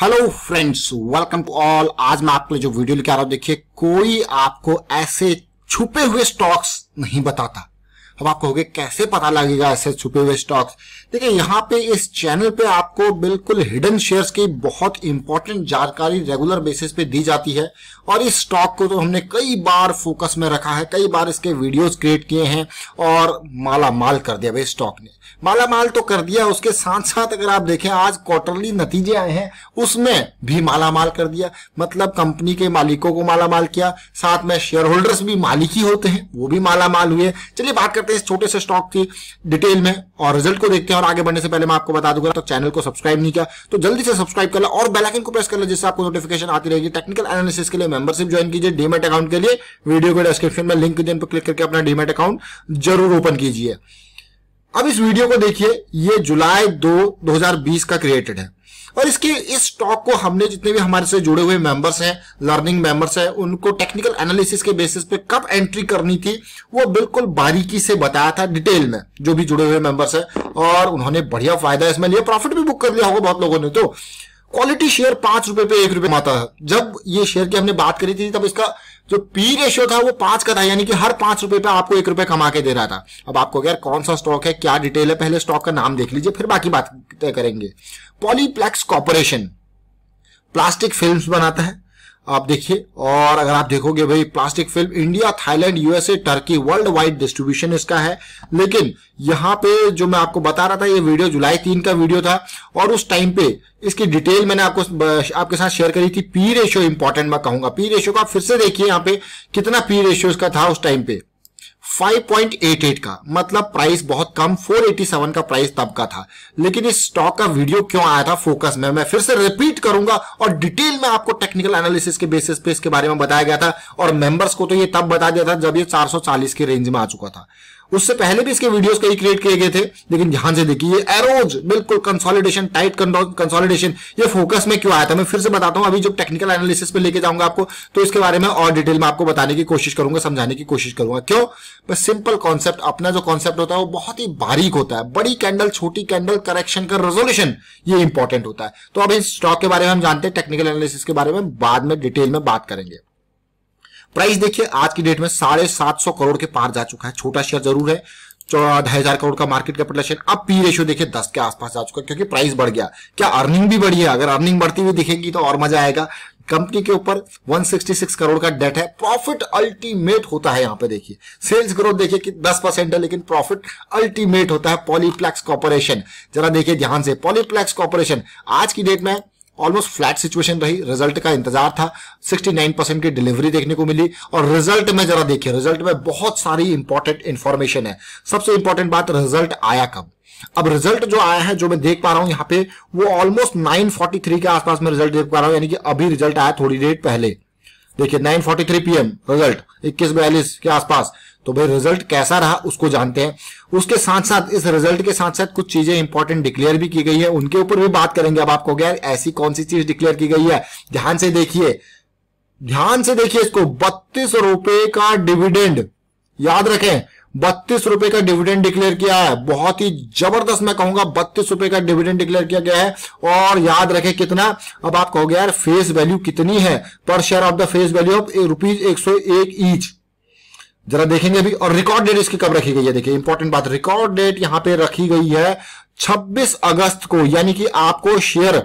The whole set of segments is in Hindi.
hello friends welcome to all आज मैं आपके लिए जो वीडियो लेके आ रहा हूं देखिए कोई आपको ऐसे छुपे हुए स्टॉक्स नहीं बताता अब आप कहोगे कैसे पता लगेगा ऐसे छुपे हुए स्टॉक्स देखिए यहाँ पे इस चैनल पे आपको बिल्कुल हिडन शेयर्स की बहुत इंपॉर्टेंट जानकारी रेगुलर बेसिस पे दी जाती है और इस स्टॉक को तो हमने कई बार फोकस में रखा है कई बार इसके वीडियोस क्रिएट किए हैं और माला माल कर दिया भाई स्टॉक ने माला माल तो कर दिया उसके साथ साथ अगर आप देखें आज क्वार्टरली नतीजे आए हैं उसमें भी माला माल कर दिया मतलब कंपनी के मालिकों को माला माल किया साथ में शेयर होल्डर्स भी मालिक ही होते हैं वो भी माला माल हुए चलिए बात करते हैं इस छोटे से स्टॉक की डिटेल में और रिजल्ट को देखते हैं और आगे बढ़ने से पहले मैं आपको बता दूंगा तो चैनल को सब्सक्राइब नहीं किया तो जल्दी से सब्सक्राइब कर लो और बेलाइकन को प्रेस कर लो जिससे आपको नोटिफिकेशन आती रहेगी टेक्निकल एनालिसिस के लिए मेंबरशिप ज्वाइन कीजिए डीमेट अकाउंट के लिए वीडियो को डिस्क्रिप्शन में लिंक जिन पर क्लिक करके अपना डीमेट अकाउंट जरूर ओपन कीजिए अब इस वीडियो को देखिए ये जुलाई दो दो का क्रिएटेड है और इसके इस स्टॉक को हमने जितने भी हमारे से जुड़े हुए मेंबर्स हैं लर्निंग मेंबर्स हैं उनको टेक्निकल एनालिसिस के बेसिस पे कब एंट्री करनी थी वो बिल्कुल बारीकी से बताया था डिटेल में जो भी जुड़े हुए मेंबर्स हैं और उन्होंने बढ़िया फायदा इसमें लिया प्रॉफिट भी बुक कर लिया होगा बहुत लोगों ने तो क्वालिटी शेयर पांच रुपए पे एक रुपए माता है जब ये शेयर की हमने बात करी थी तब इसका जो पी रेशियो था वो पांच का था यानी कि हर पांच रुपए पे आपको एक रुपए कमा के दे रहा था अब आपको यार कौन सा स्टॉक है क्या डिटेल है पहले स्टॉक का नाम देख लीजिए फिर बाकी बात तय करेंगे पॉलीप्लेक्स कॉपोरेशन प्लास्टिक फिल्म बनाता है आप देखिए और अगर आप देखोगे भाई plastic film India Thailand USA Turkey world wide distribution इसका है लेकिन यहाँ पे जो मैं आपको बता रहा था ये वीडियो जुलाई तीन का वीडियो था और उस टाइम पे इसकी डिटेल मैंने आपको आपके साथ शेयर करी थी पी रेशियो इंपॉर्टेंट मैं कहूंगा पी रेशियो को आप फिर से देखिए यहाँ पे कितना पी रेशियो इसका था उस टाइम पे 5.88 का मतलब प्राइस बहुत कम 487 का प्राइस तब का था लेकिन इस स्टॉक का वीडियो क्यों आया था फोकस में मैं फिर से रिपीट करूंगा और डिटेल में आपको टेक्निकल एनालिसिस के बेसिस पे इसके बारे में बताया गया था और मेंबर्स को तो ये तब बता दिया था जब ये 440 के रेंज में आ चुका था उससे पहले भी इसके वीडियोस कई क्रिएट किए गए थे लेकिन ध्यान से देखिए ये एरोज बिल्कुल कंसोलिडेशन टाइट कंसोलिडेशन ये फोकस में क्यों आया था मैं फिर से बताता हूं अभी जब टेक्निकल एनालिसिस पे लेके जाऊंगा आपको तो इसके बारे में और डिटेल में आपको बताने की कोशिश करूंगा समझाने की कोशिश करूंगा क्यों बस सिंपल कॉन्सेप्ट अपना जो कॉन्सेप्ट होता है वो बहुत ही बारीक होता है बड़ी कैंडल छोटी कैंडल करेक्शन का रेजोल्यूशन ये इंपॉर्टेंट होता है तो अब इस स्टॉक के बारे में हम जानते हैं टेक्निकल एनालिसिस के बारे में बाद में डिटेल में बात करेंगे प्राइस देखिए आज की डेट में साढ़े सात सौ करोड़ के पार जा चुका है छोटा शेयर जरूर है ढाई हजार करोड़ का मार्केट कैपिटलाइजेशन अब पी रेशियो देखिए दस के आसपास जा चुका है क्योंकि प्राइस बढ़ गया क्या अर्निंग भी बढ़ी है अगर अर्निंग बढ़ती हुई दिखेगी तो और मजा आएगा कंपनी के ऊपर 166 करोड़ का डेट है प्रॉफिट अल्टीमेट होता है यहां पे देखिए सेल्स ग्रोथ देखिए कि 10 परसेंट है लेकिन प्रॉफिट अल्टीमेट होता है पॉलीप्लेक्स कॉर्पोरेशन जरा देखिए ध्यान से पॉलीप्लेक्स कॉर्पोरेशन आज की डेट में ऑलमोस्ट फ्लैट सिचुएशन रही रिजल्ट का इंतजार था 69 परसेंट की डिलीवरी देखने को मिली और रिजल्ट में जरा देखिए रिजल्ट में बहुत सारी इंपॉर्टेंट इंफॉर्मेशन है सबसे इंपॉर्टेंट बात रिजल्ट आया कब अब रिजल्ट जो आया है जो मैं देख पा रहा हूं यहां पे वो ऑलमोस्ट 943 के आसपास में रिजल्ट देख पा रहा हूं यानी कि अभी रिजल्ट आया थोड़ी देर पहले देखिए 9:43 पीएम रिजल्ट इक्कीस बयालीस के आसपास तो भाई रिजल्ट कैसा रहा उसको जानते हैं उसके साथ साथ इस रिजल्ट के साथ साथ कुछ चीजें इंपॉर्टेंट डिक्लेयर भी की गई है उनके ऊपर भी बात करेंगे अब आपको गैर ऐसी कौन सी चीज डिक्लेयर की गई है ध्यान से देखिए ध्यान से देखिए इसको बत्तीस रुपए का डिविडेंड याद रखें बत्तीस रुपए का डिविडेंड डिक्लेयर किया है बहुत ही जबरदस्त मैं कहूंगा बत्तीस रुपए का डिविडेंड डिक्लेयर किया गया है और याद रखें कितना अब आप कहोगे यार फेस वैल्यू कितनी है पर share of the face value of rupees एक सौ एक ईच जरा देखेंगे अभी और रिकॉर्ड डेट इसकी कब रखी गई है देखिए इंपॉर्टेंट बात रिकॉर्ड डेट यहां पे रखी गई है 26 अगस्त को यानी कि आपको शेयर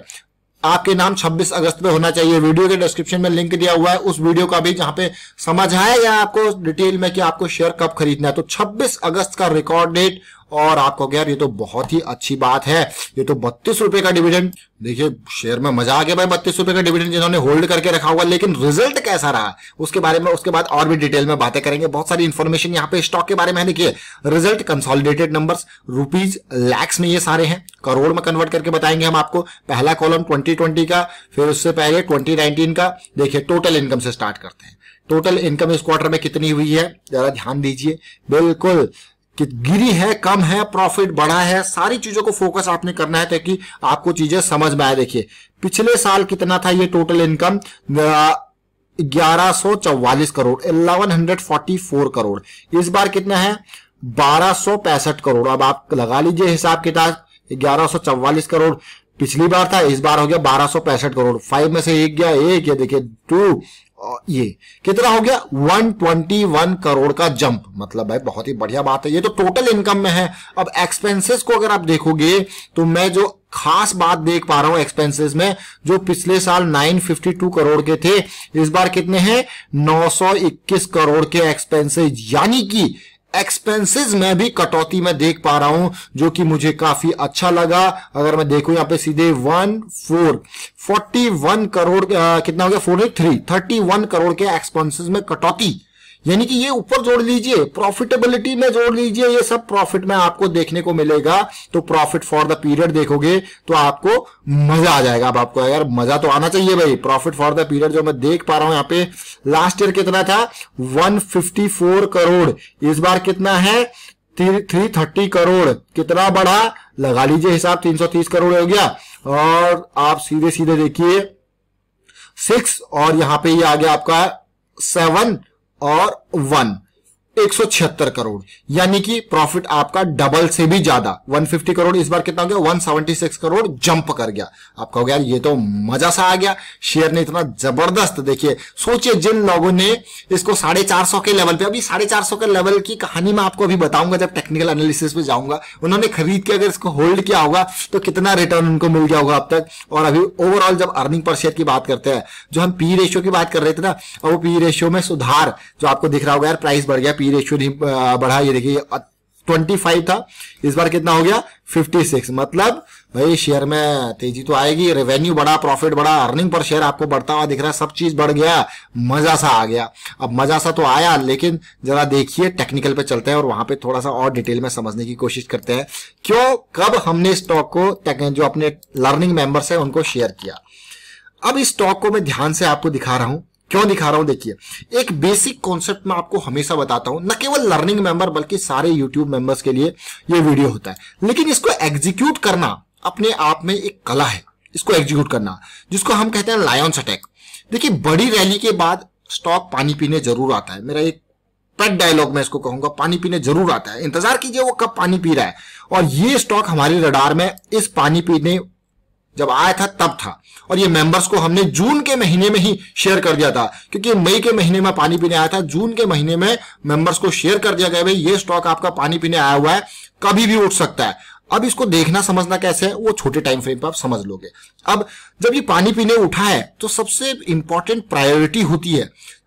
आपके नाम 26 अगस्त में होना चाहिए वीडियो के डिस्क्रिप्शन में लिंक दिया हुआ है उस वीडियो का भी जहां पे समझ आया या आपको डिटेल में कि आपको शेयर कब खरीदना है तो 26 अगस्त का रिकॉर्ड डेट और आपको यार ये तो बहुत ही अच्छी बात है ये तो बत्तीस रुपए का डिविडेंड देखिए शेयर में मजा आ गया भाई बत्तीस रुपए का डिविडेंड जिन्होंने होल्ड करके रखा हुआ लेकिन रिजल्ट कैसा रहा उसके बारे में उसके बाद और भी डिटेल में बातें करेंगे बहुत सारी इन्फॉर्मेशन यहाँ पे स्टॉक के बारे में देखिए result consolidated number rupees lakhs में ये सारे हैं करोड़ में कन्वर्ट करके बताएंगे हम आपको पहला कॉलम ट्वेंटी का फिर उससे पहले ट्वेंटी का देखिए टोटल इनकम से स्टार्ट करते हैं टोटल इनकम इस क्वार्टर में कितनी हुई है जरा ध्यान दीजिए बिल्कुल कि गिरी है कम है प्रॉफिट बढ़ा है सारी चीजों को फोकस आपने करना है ताकि तो आपको चीजें समझ में आए देखिए पिछले साल कितना था ये टोटल इनकम ग्यारह करोड़ 1144 करोड़ इस बार कितना है बारह करोड़ अब आप लगा लीजिए हिसाब किताब ग्यारह करोड़ पिछली बार था इस बार हो गया बारह करोड़ फाइव में से एक गया एक गया देखिए टू ये कितना हो गया 121 करोड़ का जंप मतलब भाई बहुत ही बढ़िया बात है ये तो टोटल इनकम में है अब एक्सपेंसेस को अगर आप देखोगे तो मैं जो खास बात देख पा रहा हूं एक्सपेंसेस में जो पिछले साल 952 करोड़ के थे इस बार कितने हैं 921 करोड़ के एक्सपेंसेस यानी कि एक्सपेंसेस में भी कटौती में देख पा रहा हूं जो कि मुझे काफी अच्छा लगा अगर मैं देखू यहां पे सीधे one four forty one crore आ, कितना हो गया four three thirty one crore के एक्सपेंसेस में कटौती यानी कि ये ऊपर जोड़ लीजिए प्रॉफिटेबिलिटी में जोड़ लीजिए ये सब प्रॉफिट में आपको देखने को मिलेगा तो प्रॉफिट फॉर द पीरियड देखोगे तो आपको मजा आ जाएगा अब आपको यार मजा तो आना चाहिए भाई प्रॉफिट फॉर द पीरियड जो मैं देख पा रहा हूं यहाँ पे लास्ट ईयर कितना था 154 करोड़ इस बार कितना है थ्री थर्टी करोड़ कितना बढ़ा लगा लीजिए हिसाब तीन करोड़ हो गया और आप सीधे सीधे देखिए सिक्स और यहाँ पे ये आ गया आपका सेवन और वन एक करोड़ यानी कि प्रॉफिट आपका डबल से भी ज्यादा 150 करोड़ इस बार कितना हो गया 176 करोड़ जंप कर गया आप कहोगे यार ये तो मजा सा आ गया शेयर ने इतना जबरदस्त देखिए सोचिए जिन लोगों ने इसको साढ़े चार सौ के लेवल पे अभी साढ़े चार सौ के लेवल की कहानी मैं आपको अभी बताऊंगा जब टेक्निकल एनालिसिस में जाऊंगा उन्होंने खरीद के अगर इसको होल्ड किया होगा तो कितना रिटर्न उनको मिल गया होगा अब तक और अभी ओवरऑल जब अर्निंग पर शेयर की बात करते हैं जो हम पी रेशियो की बात कर रहे थे ना और वो पी रेशियो में सुधार जो आपको दिख रहा होगा यार प्राइस बढ़ गया पी रेशियो नहीं बढ़ा ये देखिए 25 था इस बार कितना हो गया 56 मतलब भाई शेयर में तेजी तो आएगी रेवेन्यू बढ़ा प्रॉफिट बढ़ा अर्निंग पर शेयर आपको बढ़ता हुआ दिख रहा है सब चीज बढ़ गया मजा सा आ गया अब मजा सा तो आया लेकिन जरा देखिए टेक्निकल पे चलते हैं और वहां पे थोड़ा सा और डिटेल में समझने की कोशिश करते हैं क्यों कब हमने स्टॉक को जो अपने लर्निंग मेंबर्स है उनको शेयर किया अब इस स्टॉक को मैं ध्यान से आपको दिखा रहा हूं क्यों दिखा रहा हूं देखिए एक बेसिक कॉन्सेप्ट मैं आपको हमेशा बताता हूं न केवल लर्निंग मेंबर बल्कि सारे यूट्यूब मेंबर्स के लिए ये वीडियो होता है लेकिन इसको एग्जीक्यूट करना अपने आप में एक कला है इसको एग्जीक्यूट करना जिसको हम कहते हैं लायंस अटैक देखिए बड़ी रैली के बाद स्टॉक पानी पीने जरूर आता है मेरा एक पेट डायलॉग में इसको कहूंगा पानी पीने जरूर आता है इंतजार कीजिए वो कब पानी पी रहा है और ये स्टॉक हमारे रडार में इस पानी पीने जब आया था तब था और ये मेंबर्स को हमने जून के महीने में ही शेयर कर दिया था क्योंकि मई के महीने में पानी पीने आया था जून के महीने में मेंबर्स को शेयर कर दिया गया भाई ये स्टॉक आपका पानी पीने आया हुआ है कभी भी उठ सकता है अब इसको देखना समझना कैसे है वो छोटे टाइम फ्रेम पर आप समझ लोगे अब जब ये पानी पीने उठा है तो सबसे इंपॉर्टेंट प्रायोरिटी होती है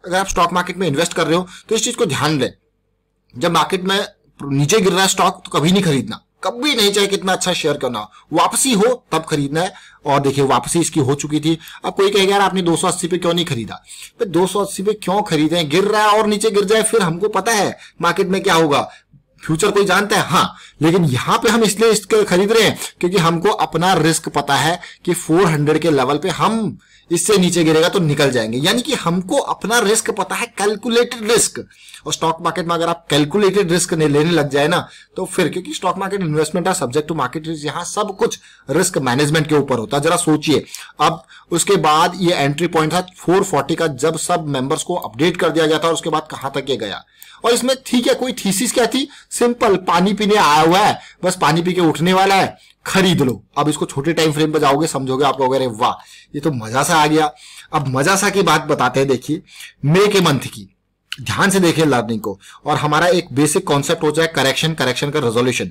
अगर आप स्टॉक मार्केट में इन्वेस्ट कर रहे हो तो इस चीज को ध्यान दें जब मार्केट में नीचे गिर रहा है स्टॉक तो कभी नहीं खरीदना कभी नहीं चाहे कितना अच्छा शेयर करना वापसी हो तब खरीदना है और देखिए वापसी इसकी हो चुकी थी अब कोई कहेगा यार आपने 280 पे क्यों नहीं खरीदा तो 280 पे क्यों खरीदे गिर रहा है और नीचे गिर जाए फिर हमको पता है मार्केट में क्या होगा फ्यूचर कोई जानता है हाँ लेकिन यहाँ पे हम इसलिए इसके खरीद रहे हैं क्योंकि हमको अपना रिस्क पता है कि 400 के लेवल पे हम इससे नीचे गिरेगा तो निकल जाएंगे यानी कि हमको अपना रिस्क पता है कैलकुलेटेड रिस्क और स्टॉक मार्केट में अगर आप कैलकुलेटेड रिस्क लेने लग जाए ना तो फिर क्योंकि स्टॉक मार्केट इन्वेस्टमेंट है सब्जेक्ट टू मार्केट रिस्क यहाँ सब कुछ रिस्क मैनेजमेंट के ऊपर होता है जरा सोचिए अब उसके बाद ये एंट्री पॉइंट था फोर का जब सब मेंबर्स को अपडेट कर दिया गया था और उसके बाद कहां तक ये गया और इसमें थी क्या कोई थीसिस क्या थी सिंपल पानी पीने आया हुआ है बस पानी पी के उठने वाला है खरीद लो अब इसको छोटे टाइम फ्रेम पर जाओगे समझोगे आप लोग अरे वाह ये तो मजा सा आ गया अब मजा सा की बात बताते हैं देखिए मे के मंथ की ध्यान से देखें लर्निंग को और हमारा एक बेसिक कॉन्सेप्ट हो जाए करेक्शन करेक्शन का रेजोल्यूशन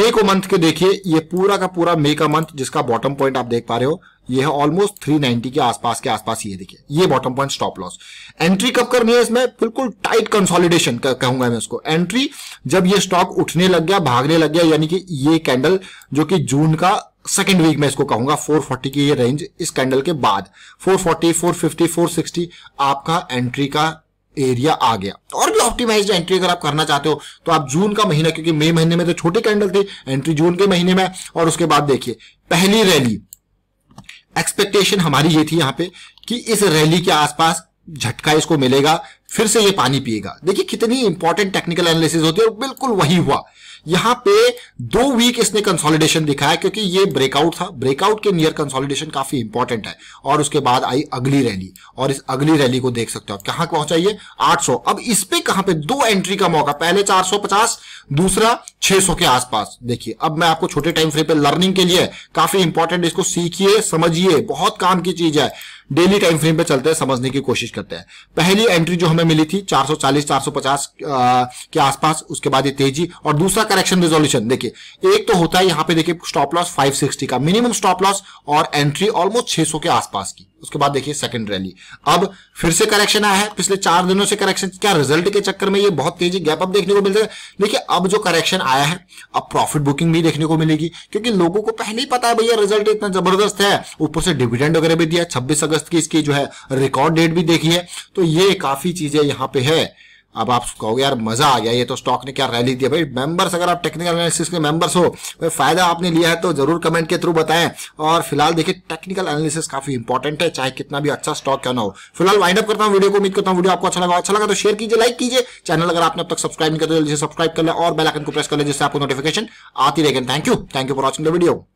मे को मंथ के देखिए ये पूरा का पूरा मे का मंथ जिसका बॉटम पॉइंट आप देख पा रहे हो ये है ऑलमोस्ट थ्री नाइनटी के आसपास के आसपास ये देखिए ये bottom point stop loss entry कब करनी है इसमें बिल्कुल टाइट कंसोलिडेशन कहूंगा मैं उसको एंट्री जब ये स्टॉक उठने लग गया भागने लग गया यानी कि ये कैंडल जो कि जून का सेकेंड वीक में इसको कहूंगा 440 की ये रेंज इस कैंडल के बाद 440, 450, 460 आपका एंट्री का एरिया आ गया और भी ऑप्टिमाइज्ड एंट्री अगर आप करना चाहते हो तो आप जून का महीना क्योंकि मई महीने में तो छोटे कैंडल थे एंट्री जून के महीने में और उसके बाद देखिए पहली रैली एक्सपेक्टेशन हमारी ये थी यहाँ पे कि इस रैली के आसपास झटका इसको मिलेगा फिर से ये पानी पिएगा देखिए कितनी इंपॉर्टेंट टेक्निकल एनालिसिस होती है और बिल्कुल वही हुआ यहां पे दो वीक इसने कंसोलिडेशन दिखाया क्योंकि ये ब्रेकआउट था ब्रेकआउट के नियर कंसोलिडेशन काफी इंपॉर्टेंट है और उसके बाद आई अगली रैली और इस अगली रैली को देख सकते हो आप कहां पहुंचाइए 800 अब इस पे कहां पे दो एंट्री का मौका पहले 450 दूसरा 600 के आसपास देखिए अब मैं आपको छोटे टाइम फ्रेम पे लर्निंग के लिए काफी इंपॉर्टेंट इसको सीखिए समझिए बहुत काम की चीज है डेली टाइम फ्रेम पे चलते हैं समझने की कोशिश करते हैं पहली एंट्री जो हमें में मिली थी 440 450 के आसपास उसके बाद ये तेजी और दूसरा करेक्शन रिजोल्यूशन देखिए एक तो होता है यहाँ पे देखिए स्टॉप लॉस 560 का मिनिमम स्टॉप लॉस और एंट्री ऑलमोस्ट 600 के आसपास की उसके बाद देखिए सेकंड रैली अब फिर से करेक्शन आया है पिछले चार दिनों से करेक्शन क्या रिजल्ट के चक्कर में ये बहुत तेजी गैप अप देखने को मिल है देखिए अब जो करेक्शन आया है अब प्रॉफिट बुकिंग भी देखने को मिलेगी क्योंकि लोगों को पहले ही पता है भैया रिजल्ट इतना जबरदस्त है ऊपर से डिविडेंड वगैरह भी दिया छब्बीस अगस्त की इसकी जो है रिकॉर्ड डेट भी देखी है तो ये काफी चीजें यहाँ पे है अब आप कहोगे यार मजा आ गया ये तो स्टॉक ने क्या रैली दिया भाई मेंबर्स अगर आप टेक्निकल एनालिसिस के मेंबर्स हो भाई फायदा आपने लिया है तो जरूर कमेंट के थ्रू बताएं और फिलहाल देखिए टेक्निकल एनालिसिस काफी इंपॉर्टेंट है चाहे कितना भी अच्छा स्टॉक क्यों ना हो फिलहाल वाइंड अप करता हूँ वीडियो को उम्मीद करता हूँ वीडियो आपको अच्छा लगा अच्छा लगा तो शेयर कीजिए लाइक कीजिए चैनल अगर आपने अब तक सब्सक्राइब नहीं कर तो जल्दी सब्सक्राइब कर ले और बेलाइकन को प्रेस कर ले जिससे आपको नोटिफिकेशन आती रहेगी thank you thank you for watching the video